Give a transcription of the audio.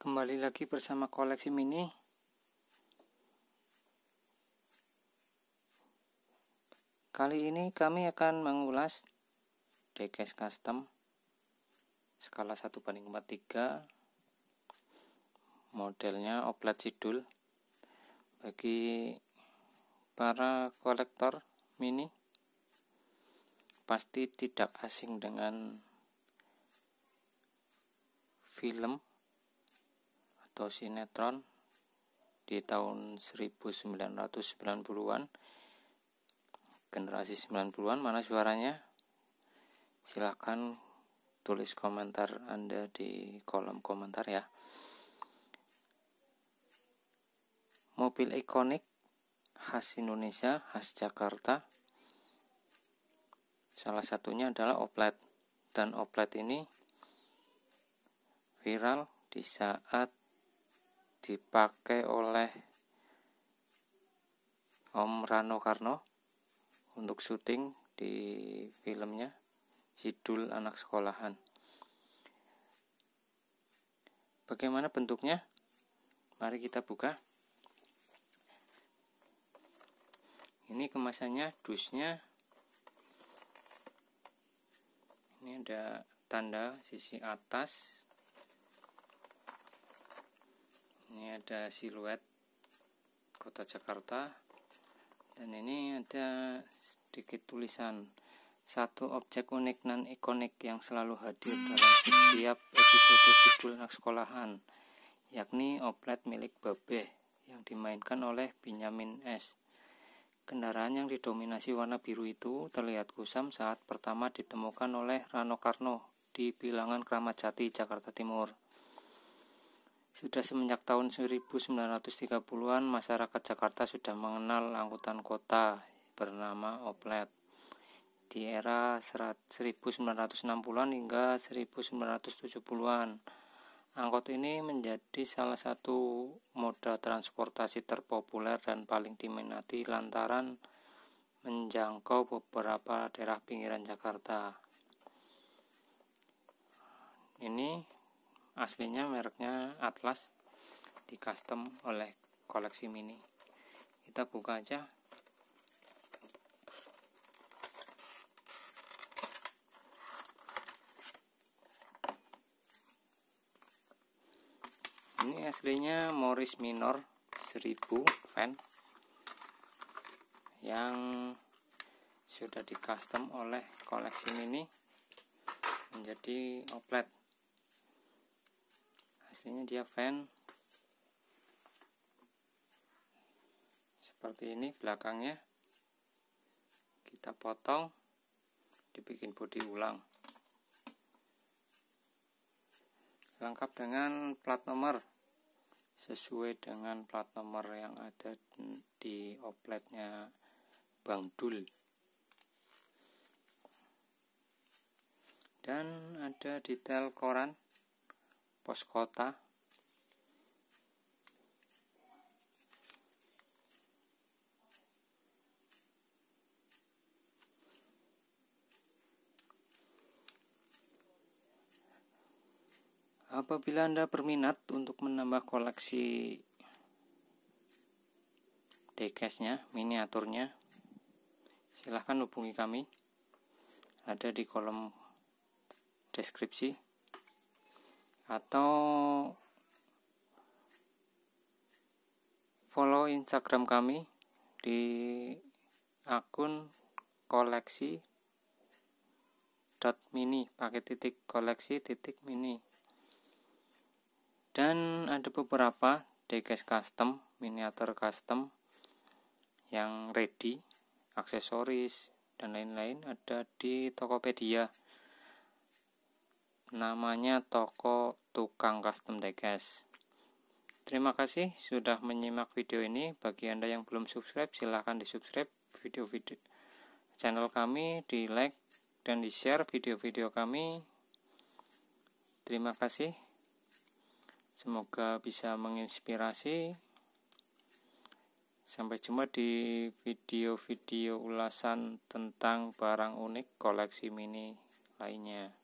kembali lagi bersama koleksi mini kali ini kami akan mengulas diecast custom skala 1 banding 43 modelnya oplet sidul bagi para kolektor mini pasti tidak asing dengan film atau sinetron di tahun 1990-an generasi 90-an mana suaranya silahkan tulis komentar Anda di kolom komentar ya mobil ikonik khas Indonesia khas Jakarta salah satunya adalah oplet dan oplet ini viral di saat dipakai oleh Om Rano Karno untuk syuting di filmnya Sidul Anak Sekolahan. Bagaimana bentuknya? Mari kita buka. Ini kemasannya, dusnya. Ini ada tanda sisi atas ini ada siluet kota Jakarta dan ini ada sedikit tulisan satu objek unik dan ikonik yang selalu hadir dalam setiap episode sidul anak sekolahan yakni oplet milik Babeh yang dimainkan oleh Binyamin S. Kendaraan yang didominasi warna biru itu terlihat kusam saat pertama ditemukan oleh Rano Karno di bilangan Kramat Jati, Jakarta Timur. Sudah semenjak tahun 1930-an, masyarakat Jakarta sudah mengenal angkutan kota bernama oplet. Di era 1960-an hingga 1970-an, angkot ini menjadi salah satu moda transportasi terpopuler dan paling diminati lantaran menjangkau beberapa daerah pinggiran Jakarta. Ini aslinya mereknya Atlas di custom oleh koleksi mini kita buka aja ini aslinya Morris Minor 1000 fan yang sudah di custom oleh koleksi mini menjadi oplet aslinya dia fan seperti ini belakangnya kita potong dibikin bodi ulang lengkap dengan plat nomor sesuai dengan plat nomor yang ada di opletnya Bang Dul dan ada detail koran pos kota Apabila Anda berminat untuk menambah koleksi decase-nya, miniaturnya, silahkan hubungi kami. Ada di kolom deskripsi atau follow Instagram kami di akun koleksi dot mini pakai titik koleksi titik mini dan ada beberapa diecast custom miniatur custom yang ready aksesoris dan lain-lain ada di Tokopedia namanya toko tukang custom diecast terima kasih sudah menyimak video ini bagi anda yang belum subscribe silahkan di subscribe video-video channel kami di like dan di share video-video kami terima kasih semoga bisa menginspirasi sampai jumpa di video-video ulasan tentang barang unik koleksi mini lainnya